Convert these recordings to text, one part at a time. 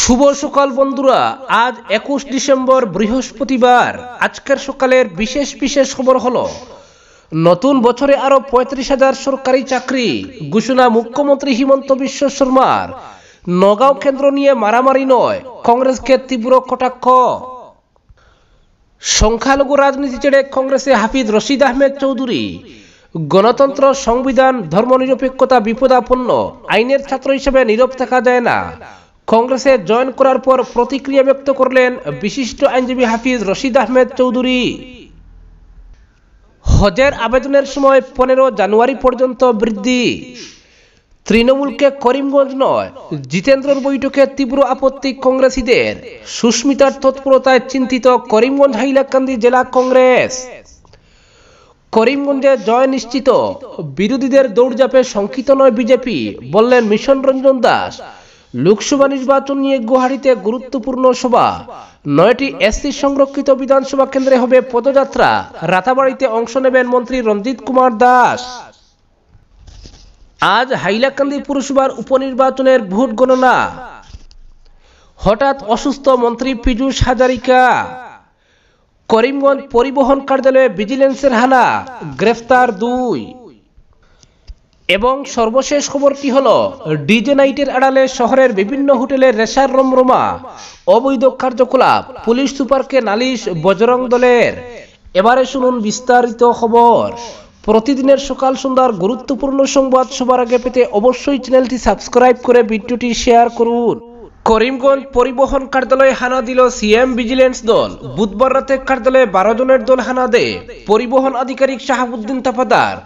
শুভ সকাল বন্ধুরা আজ একুশ ডিসেম্বর বৃহস্পতিবার আজকের সকালের বিশেষ বিশেষ খবর হলো নতুন বছরে আরো পঁয়ত্রিশ হাজার সরকারি চাকরি ঘোষণা মুখ্যমন্ত্রী হিমন্ত বিশ্ব শর্মার নগাঁও কেন্দ্র নিয়ে মারামারি নয় কংগ্রেসকে তীব্র কটাক্ষ সংখ্যালঘু রাজনীতি ছেড়ে কংগ্রেসে হাফিজ রশিদ আহমেদ চৌধুরী গণতন্ত্র সংবিধান ধর্মনিরপেক্ষতা বিপদাপন্ন আইনের ছাত্র হিসেবে নীরব থাকা যায় না কংগ্রেসে জয়েন করার পর প্রতিক্রিয়া ব্যক্ত করলেন বিশিষ্ট আইনজীবী হাফিজ রশিদ আহমেদ চৌধুরী হজের আবেদনের সময় পনেরো জানুয়ারি পর্যন্ত বৃদ্ধি তৃণমূলকে করিমগঞ্জ নয় জিতেন্দ্রর বৈঠকে তীব্র আপত্তি কংগ্রেসীদের সুস্মিতার তৎপরতায় চিন্তিত করিমগঞ্জ হাইলাকান্দি জেলা কংগ্রেস করিমগঞ্জে জয় নিশ্চিত বিরোধীদের দৌড়ঝাঁপে শঙ্কিত নয় বিজেপি বললেন মিশন রঞ্জন দাস লোকসভা নির্বাচন নিয়ে গুয়াহাটিতে গুরুত্বপূর্ণ সভা নয়টি এসসি সংরক্ষিত বিধানসভা কেন্দ্রে হবে পদযাত্রা রাতাবাড়িতে অংশ নেবেন মন্ত্রী রঞ্জিত কুমার দাস আজ হাইলাকান্দি পুরসভার উপনির্বাচনের ভোট গণনা হঠাৎ অসুস্থ মন্ত্রী পীযুষ হাজারিকা করিমগঞ্জ পরিবহন কার্যালয়ে ভিজিলেন্সের হানা গ্রেফতার দুই এবং সর্বশেষ খবরটি হল ডিজে নাইটের আড়ালে শহরের বিভিন্ন হোটেলে রেশার রমরমা অবৈধ কার্যকলাপ পুলিশ সুপারকে নালিশ বজরং দলের এবারে শুনুন বিস্তারিত খবর প্রতিদিনের সকাল সন্ধ্যার গুরুত্বপূর্ণ সংবাদ সবার আগে পেতে অবশ্যই চ্যানেলটি সাবস্ক্রাইব করে ভিডিওটি শেয়ার করুন করিমগঞ্জ পরিবহন কার্যালয়ে হানা দিল সিএম ভিজিলেন্স দল বুধবার রাতে কার্যালয়ে বারো জনের দল হানা দেয় পরিবহন আধিকারিক শাহাবুদ্দিন তাফাদার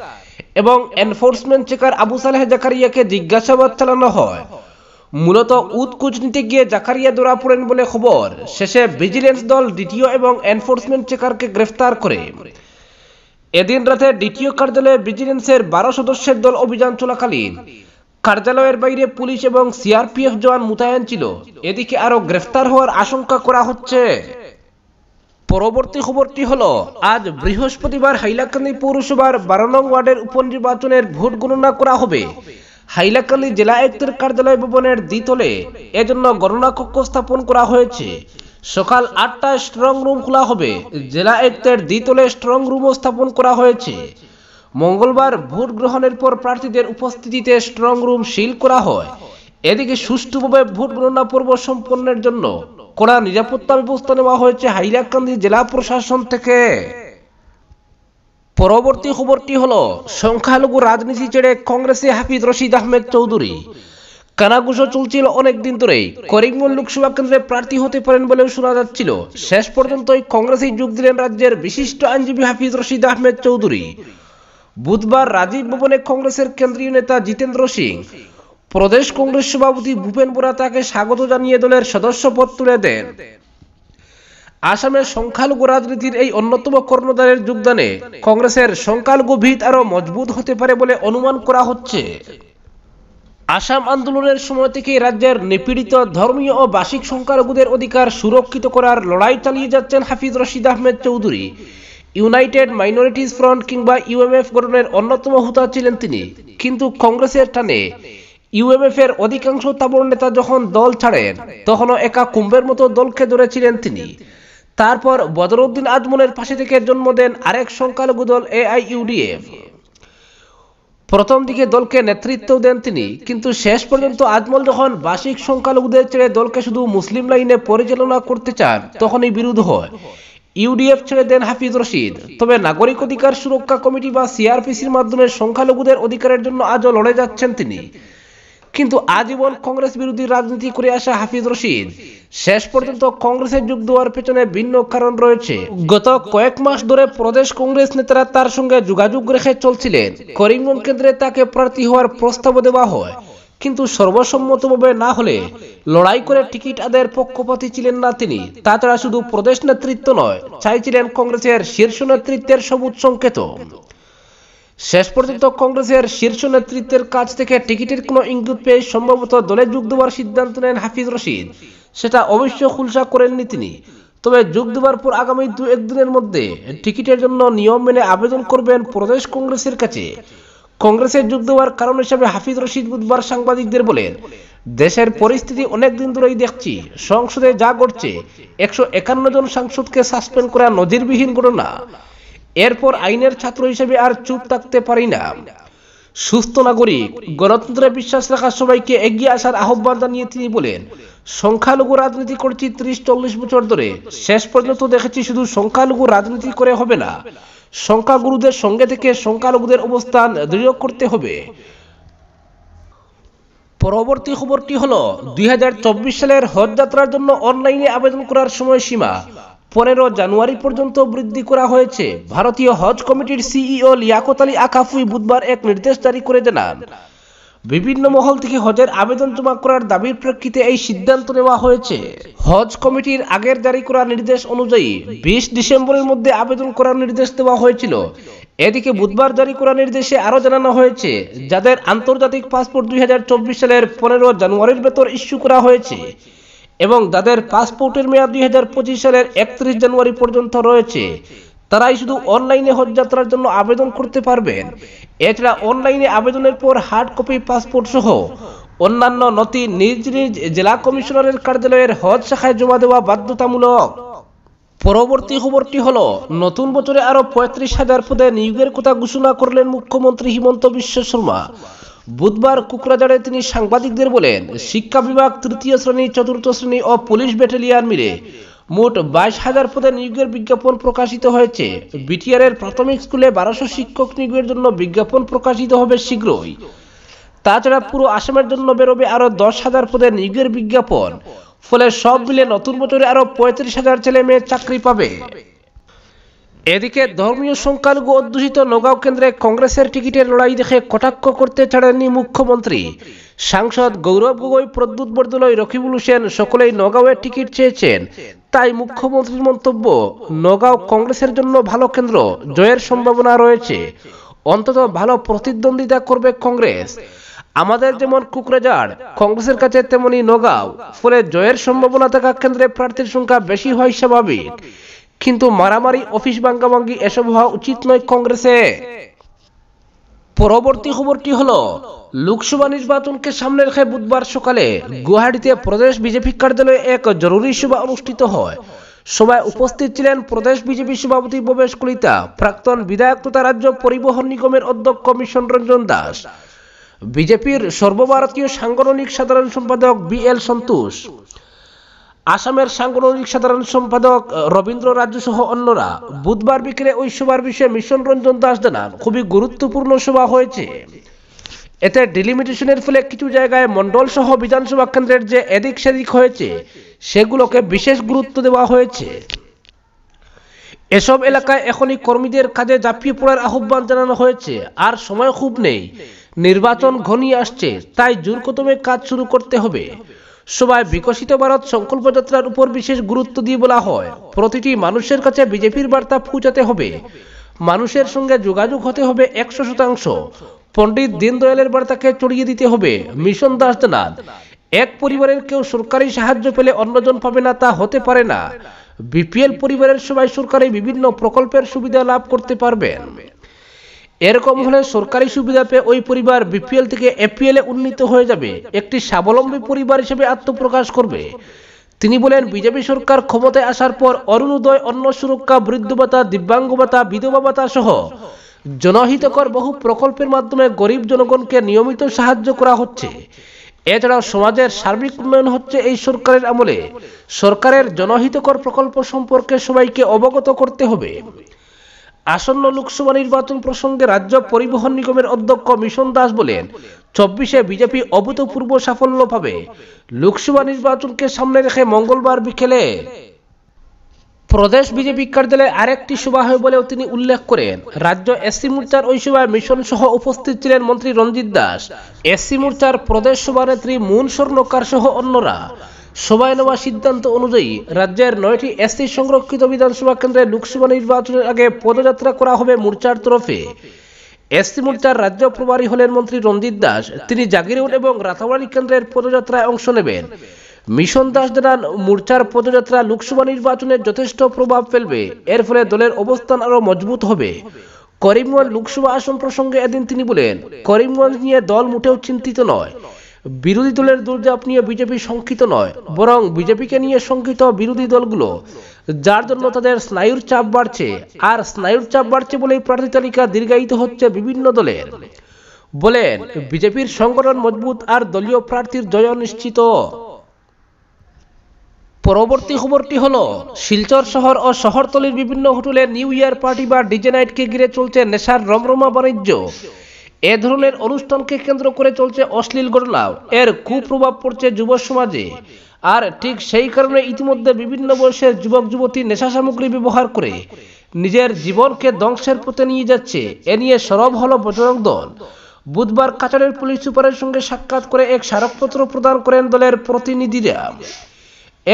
এবং এনফোর্সমেন্ট চেকার আবু সালেহ জাকারিয়াকে জিজ্ঞাসাবাদ চালানো হয় মূলত উৎকুচ নিতে গিয়ে জাকারিয়া ধরা পড়েন বলে খবর শেষে ভিজিলেন্স দল দ্বিতীয় এবং এনফোর্সমেন্ট চেকারকে গ্রেফতার করে এদিন রাতে দ্বিতীয় কার্যালয়ে ভিজিলেন্সের বারো সদস্যের দল অভিযান চলাকালীন কার্যালয়ের বাইরে পুলিশ এবং সিআরপিএফ জওয়ান মোতায়েন ছিল এদিকে আরো গ্রেফতার হওয়ার আশঙ্কা করা হচ্ছে পরবর্তী খবরটি হল আজ বৃহস্পতিবার হাইলাকান্দি পৌরসভার বারো নং ওয়ার্ডের উপনির্বাচনের ভোট গণনা করা হবে হাইলাকান্দি জেলা আয়ুক্তের কার্যালয় ভবনের দ্বিতলে এজন্য গণনা কক্ষ স্থাপন করা হয়েছে সকাল আটটায় স্ট্রং রুম খোলা হবে জেলা আয়ুক্তের দ্বিতলে স্ট্রং রুমও স্থাপন করা হয়েছে মঙ্গলবার ভোট গ্রহণের পর প্রার্থীদের উপস্থিতিতে স্ট্রং রুম সিল করা হয় এদিকে সুষ্ঠুভাবে ভোট গণনা পর্ব সম্পন্নের জন্য কড়া নিরাপত্তা ব্যবস্থা নেওয়া হয়েছে হাইলাকান্দি জেলা প্রশাসন থেকে পরবর্তী খবরটি হল সংখ্যালঘু রাজনীতি ছেড়ে কংগ্রেসে হাফিজ রশিদ আহমেদ চৌধুরী কানাগুসো চলছিল অনেকদিন ধরেই করিমগঞ্জ লোকসভা কেন্দ্রে প্রার্থী হতে পারেন বলেও শোনা যাচ্ছিল শেষ পর্যন্ত এই কংগ্রেসেই যোগ দিলেন রাজ্যের বিশিষ্ট আইনজীবী হাফিজ রশিদ আহমেদ চৌধুরী বুধবার রাজীব ভবনে কংগ্রেসের কেন্দ্রীয় নেতা জিতেন্দ্র সিং প্রদেশ কংগ্রেস সভাপতি ভূপেন বোরা তাকে স্বাগত জানিয়ে দলের সদস্য পদ তুলে দেন আসামের সংখ্যালঘু রাজনীতির এই অন্যতম কর্ণধারের যোগদানে কংগ্রেসের সংখ্যালঘু ভিত আরো মজবুত হতে পারে বলে অনুমান করা হচ্ছে আসাম আন্দোলনের সময় থেকে রাজ্যের নিপীড়িত ধর্মীয় ও বার্ষিক সংখ্যালঘুদের অধিকার সুরক্ষিত করার লড়াই চালিয়ে যাচ্ছেন Hafiz Rashid Ahmed Chowdhury United Minorities Front কিংবা ইউএমএফ গঠনের অন্যতম হুতা ছিলেন তিনি কিন্তু কংগ্রেসের টানে ইউএমএফ এর অধিকাংশ তাবর নেতা যখন দল ছাড়েন তখনও একা কুম্ভের মতো দলকে ধরেছিলেন তিনি তারপর বদরউদ্দিন আজমনের পাশে থেকে জন্ম দেন আরেক সংখ্যালঘু দল এআইইউডিএফ প্রথম দিকে দলকে নেতৃত্ব দেন তিনি কিন্তু শেষ পর্যন্ত আজমল যখন বার্ষিক সংখ্যালঘুদের ছেড়ে দলকে শুধু মুসলিম লাইনে পরিচালনা করতে চান তখনই বিরোধ হয় ইউডিএফ ছেড়ে দেন হাফিজ রশিদ তবে নাগরিক অধিকার সুরক্ষা কমিটি বা সিআরপিসির মাধ্যমে সংখ্যালঘুদের অধিকারের জন্য আজও লড়ে যাচ্ছেন তিনি কিন্তু আজীবন কংগ্রেস বিরোধী রাজনীতি করে আসা হাফিজ রশিদ শেষ পর্যন্ত কংগ্রেসে যোগ দেওয়ার পেছনে ভিন্ন কারণ রয়েছে গত কয়েক মাস ধরে প্রদেশ কংগ্রেস নেতারা তার সঙ্গে যোগাযোগ রেখে চলছিলেন করিমগঞ্জ কেন্দ্রে তাকে প্রার্থী হওয়ার প্রস্তাব দেওয়া হয় কিন্তু সর্বসম্মতভাবে না হলে লড়াই করে টিকিট আদায়ের পক্ষপাতী ছিলেন না তিনি তাছাড়া শুধু প্রদেশ নেতৃত্ব নয় চাইছিলেন কংগ্রেসের শীর্ষ নেতৃত্বের সবুজ সংকেত শেষ পর্যন্ত কংগ্রেসের শীর্ষ নেতৃত্বের কাছ থেকে টিকিটের কোনো ইঙ্গিত পেয়ে সম্ভবত দলে যোগ দেওয়ার সিদ্ধান্ত নেন হাফিজ রশিদ সেটা অবশ্য খুলসা করেননি তিনি তবে যোগ দেওয়ার পর আগামী দু একদিনের মধ্যে টিকিটের জন্য নিয়ম মেনে আবেদন করবেন প্রদেশ কংগ্রেসের কাছে কংগ্রেসে যোগ দেওয়ার কারণ হিসেবে হাফিজ রশিদ বুধবার সাংবাদিকদের বলেন দেশের পরিস্থিতি অনেকদিন ধরেই দেখছি সংসদে যা ঘটছে একশো একান্ন জন সাংসদকে সাসপেন্ড করা নজিরবিহীন ঘটনা এরপর আইনের ছাত্র হিসেবে আর চুপ থাকতে পারি না সুস্থ নাগরিক গণতন্ত্রে বিশ্বাস রাখার সবাইকে এগিয়ে আসার আহ্বান জানিয়ে তিনি বলেন সংখ্যালঘু রাজনীতি করছি ত্রিশ চল্লিশ বছর ধরে শেষ পর্যন্ত দেখেছি শুধু সংখ্যালঘু রাজনীতি করে হবে না সংখ্যাগুরুদের সঙ্গে থেকে সংখ্যালঘুদের অবস্থান দৃঢ় করতে হবে পরবর্তী খবরটি হল দুই সালের হজ যাত্রার জন্য অনলাইনে আবেদন করার সময়সীমা পনেরো জানুয়ারি পর্যন্ত বৃদ্ধি করা হয়েছে ভারতীয় হজ কমিটির সিইও লিয়াকত আলী আকাফুই বুধবার এক নির্দেশ জারি করে জানান বিভিন্ন মহল থেকে হজের আবেদন জমা করার দাবির প্রেক্ষিতে এই সিদ্ধান্ত নেওয়া হয়েছে হজ কমিটির আগের জারি করা নির্দেশ অনুযায়ী বিশ ডিসেম্বরের মধ্যে আবেদন করার নির্দেশ দেওয়া হয়েছিল এদিকে বুধবার জারি করা নির্দেশে আরও জানানো হয়েছে যাদের আন্তর্জাতিক পাসপোর্ট দুই সালের পনেরো জানুয়ারির ভেতর ইস্যু করা হয়েছে এবং তাদের পাসপোর্টের মেয়াদ দুই হাজার পঁচিশ সালের একত্রিশ জানুয়ারি পর্যন্ত রয়েছে তারাই শুধু অনলাইনে হজ যাত্রার জন্য আবেদন করতে পারবেন এছাড়া অনলাইনে আবেদনের পর হার্ড কপি পাসপোর্ট সহ অন্যান্য নথি নিজ নিজ জেলা কমিশনারের কার্যালয়ের হজ শাখায় জমা দেওয়া বাধ্যতামূলক পরবর্তী খবরটি হলো নতুন বছরে আরো পঁয়ত্রিশ হাজার পদে নিয়োগের কথা ঘোষণা করলেন মুখ্যমন্ত্রী হিমন্ত বিশ্ব শর্মা বুধবার কুকরাজারে তিনি সাংবাদিকদের বলেন শিক্ষা বিভাগ তৃতীয় শ্রেণী চতুর্থ শ্রেণী ও পুলিশ ব্যাটালিয়ান মিলে মোট বাইশ হাজার পদে নিয়োগের বিজ্ঞাপন প্রকাশিত হয়েছে বিটিআর এর প্রাথমিক স্কুলে বারোশো শিক্ষক নিয়োগের জন্য বিজ্ঞাপন প্রকাশিত হবে শীঘ্রই তাছাড়া পুরো আসামের জন্য বেরোবে আরও দশ হাজার পদে নিয়োগের বিজ্ঞাপন ফলে সব মিলে নতুন বছরে আরও পঁয়ত্রিশ হাজার ছেলে মেয়ে চাকরি পাবে এদিকে ধর্মীয় সংখ্যালঘু অধ্যুষিত নগাঁও কেন্দ্রে কংগ্রেসের টিকিটের লড়াই দেখে কটাক্ষ করতে ছাড়েননি মুখ্যমন্ত্রী সাংসদ গৌরব গগৈ প্রদ্যুৎ বরদলৈ রকিবুল হোসেন সকলেই নগাঁওয়ের টিকিট চেয়েছেন তাই মুখ্যমন্ত্রীর মন্তব্য নগাঁও কংগ্রেসের জন্য ভালো কেন্দ্র জয়ের সম্ভাবনা রয়েছে অন্তত ভালো প্রতিদ্বন্দ্বিতা করবে কংগ্রেস আমাদের যেমন কুকরাজার কংগ্রেসের কাছে তেমনি নগাঁও ফলে জয়ের সম্ভাবনা থাকা কেন্দ্রে প্রার্থীর সংখ্যা বেশি হয় স্বাভাবিক কিন্তু মারামারি অফিস ভাঙ্গাভাঙ্গি এসব হওয়া উচিত নয় কংগ্রেসে পরবর্তী খবরটি হল লোকসভা নির্বাচনকে সামনে রেখে বুধবার সকালে গুয়াহাটিতে প্রদেশ বিজেপি কার্যালয়ে এক জরুরি সভা অনুষ্ঠিত হয় সভায় উপস্থিত ছিলেন প্রদেশ বিজেপি সভাপতি ভবেশ কলিতা প্রাক্তন বিধায়ক তথা রাজ্য পরিবহন নিগমের অধ্যক্ষ মিশন রঞ্জন দাস বিজেপির সর্বভারতীয় সাংগঠনিক সাধারণ সম্পাদক বি এল সন্তোষ আসামের সাংগঠনিক সাধারণ সম্পাদক রবীন্দ্র রাজ্য সহ অন্যরা বুধবার বিকেলে ওই সভার বিষয়ে মিশন রঞ্জন দাস জানান খুবই গুরুত্বপূর্ণ সভা হয়েছে এতে ডিলিমিটেশনের ফলে কিছু জায়গায় মন্ডল সহ বিধানসভা কেন্দ্রের যে এদিক সেদিক হয়েছে সেগুলোকে বিশেষ গুরুত্ব দেওয়া হয়েছে এসব এলাকায় এখনই কর্মীদের কাজে জাপিয়ে পড়ার আহ্বান জানানো হয়েছে আর সময় খুব নেই নির্বাচন ঘনিয়ে আসছে তাই জোর কাজ শুরু করতে হবে সভায় বিকশিত ভারত যাত্রার উপর বিশেষ গুরুত্ব দিয়ে বলা হয় প্রতিটি মানুষের কাছে বিজেপির বার্তা পৌঁছাতে হবে মানুষের সঙ্গে যোগাযোগ হতে হবে একশো শতাংশ পণ্ডিত দীনদয়ালের বার্তাকে চড়িয়ে দিতে হবে মিশন দাস জানান এক পরিবারের কেউ সরকারি সাহায্য পেলে অন্যজন পাবে না তা হতে পারে না বিপিএল পরিবারের সবাই সরকারি বিভিন্ন প্রকল্পের সুবিধা লাভ করতে পারবেন এরকম হলে সরকারি সুবিধা পেয়ে ওই পরিবার বিপিএল থেকে এপিএল এ উন্নীত হয়ে যাবে একটি স্বাবলম্বী পরিবার হিসেবে আত্মপ্রকাশ করবে তিনি বলেন বিজেপি সরকার ক্ষমতায় আসার পর অরুণোদয় অন্ন সুরক্ষা বৃদ্ধ ভাতা দিব্যাঙ্গ ভাতা বিধবা ভাতা সহ জনহিতকর বহু প্রকল্পের মাধ্যমে গরিব জনগণকে নিয়মিত সাহায্য করা হচ্ছে এছাড়াও সমাজের সার্বিক উন্নয়ন হচ্ছে এই সরকারের আমলে সরকারের জনহিতকর প্রকল্প সম্পর্কে সবাইকে অবগত করতে হবে আসন্ন লোকসভা নির্বাচন প্রসঙ্গে রাজ্য পরিবহন নিগমের অধ্যক্ষ মিশন দাস বলেন চব্বিশে বিজেপি অভূতপূর্ব সাফল্য পাবে লোকসভা নির্বাচনকে সামনে রেখে মঙ্গলবার বিকেলে প্রদেশ বিজেপি কার্যালয়ে আরেকটি সভা হয় বলেও তিনি উল্লেখ করেন রাজ্য এসসি মোর্চার ওই সভায় মিশন সহ উপস্থিত ছিলেন মন্ত্রী রঞ্জিত দাস এসসি মোর্চার প্রদেশ সভানেত্রী মুন স্বর্ণকার সহ অন্যরা সভায় নেওয়া সিদ্ধান্ত অনুযায়ী রাজ্যের নয়টি এসটি সংরক্ষিত বিধানসভা কেন্দ্রে লোকসভা নির্বাচনের আগে পদযাত্রা করা হবে মোর্চার তরফে এসটি মোর্চার রাজ্য প্রভারী হলেন মন্ত্রী রঞ্জিত দাস তিনি জাগিরউড এবং রাতাবাড়ি কেন্দ্রের পদযাত্রায় অংশ নেবেন মিশন দাস জানান মোর্চার পদযাত্রা লোকসভা নির্বাচনে যথেষ্ট প্রভাব ফেলবে এর ফলে দলের অবস্থান আরও মজবুত হবে করিমগঞ্জ লোকসভা আসন প্রসঙ্গে এদিন তিনি বলেন করিমগঞ্জ নিয়ে দল মোটেও চিন্তিত নয় বিরোধী দলের দুর্জাপ নিয়ে বিজেপি শঙ্কিত নয় বরং বিজেপিকে নিয়ে শঙ্কিত বিরোধী দলগুলো যার জন্য তাদের স্নায়ুর চাপ বাড়ছে আর স্নায়ুর চাপ বাড়ছে বলেই প্রার্থী তালিকা দীর্ঘায়িত হচ্ছে বিভিন্ন দলের বলেন বিজেপির সংগঠন মজবুত আর দলীয় প্রার্থীর জয় নিশ্চিত পরবর্তী খবরটি হল শিলচর শহর ও শহরতলির বিভিন্ন হোটেলে নিউ ইয়ার পার্টি বা ডিজে নাইটকে ঘিরে চলছে নেশার রমরমা বাণিজ্য এ ধরনের অনুষ্ঠানকে কেন্দ্র করে চলছে অশ্লীল ঘটনা এর কুপ্রভাব পড়ছে যুব সমাজে আর ঠিক সেই কারণে ইতিমধ্যে বিভিন্ন বয়সের যুবক যুবতী নেশা সামগ্রী ব্যবহার করে নিজের জীবনকে ধ্বংসের পথে নিয়ে যাচ্ছে এ নিয়ে সরব হল বজরং দল বুধবার কাচারের পুলিশ সুপারের সঙ্গে সাক্ষাৎ করে এক স্মারকপত্র প্রদান করেন দলের প্রতিনিধিরা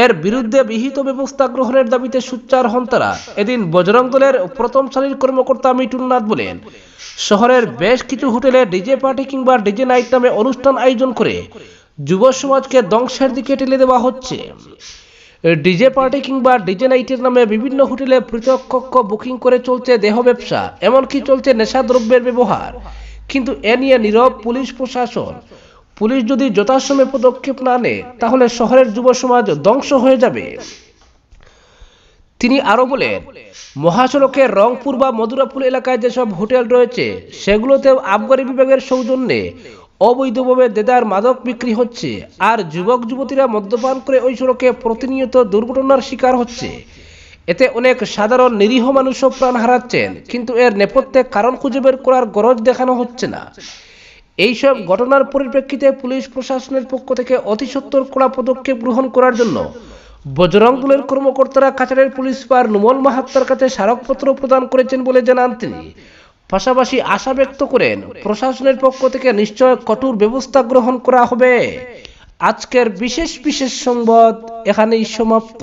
এর বিরুদ্ধে বিহিত ব্যবস্থা গ্রহণের দাবিতে সুচ্চার হন তারা এদিন বজরং দলের প্রথম শ্রেণীর কর্মকর্তা মিটুল নাথ বলেন শহরের বেশ কিছু হোটেলে ডিজে পার্টি কিংবা ডিজে নাইট নামে অনুষ্ঠান আয়োজন করে যুব সমাজকে ধ্বংসের দিকে ঠেলে দেওয়া হচ্ছে ডিজে পার্টি কিংবা ডিজে নাইটের নামে বিভিন্ন হোটেলে পৃথক কক্ষ বুকিং করে চলছে দেহ ব্যবসা এমনকি চলছে নেশাদ্রব্যের ব্যবহার কিন্তু এ নিয়ে নীরব পুলিশ প্রশাসন পুলিশ যদি যথাসময়ে পদক্ষেপ না নেয় তাহলে শহরের যুব সমাজ ধ্বংস হয়ে যাবে তিনি আরো বলেন মহাসড়কের রংপুর বা মদুরাপুর এলাকায় যেসব হোটেল রয়েছে সেগুলোতেও আবগারি বিভাগের সৌজন্যে অবৈধভাবে দেদার মাদক বিক্রি হচ্ছে আর যুবক যুবতীরা মদ্যপান করে ওই সড়কে প্রতিনিয়ত দুর্ঘটনার শিকার হচ্ছে এতে অনেক সাধারণ নিরীহ মানুষও প্রাণ হারাচ্ছেন কিন্তু এর নেপথ্যে কারণ খুঁজে বের করার গরজ দেখানো হচ্ছে না এইসব ঘটনার পরিপ্রেক্ষিতে পুলিশ প্রশাসনের পক্ষ থেকে অতি সত্তর কড়া পদক্ষেপ গ্রহণ করার জন্য বজরঙ্গুলের কর্মকর্তারা কাছাড়ের পুলিশ সুপার নুমল মাহাত্তার কাছে স্মারকপত্র প্রদান করেছেন বলে জানান তিনি পাশাপাশি আশা ব্যক্ত করেন প্রশাসনের পক্ষ থেকে নিশ্চয় কঠোর ব্যবস্থা গ্রহণ করা হবে আজকের বিশেষ বিশেষ সংবাদ এখানেই সমাপ্ত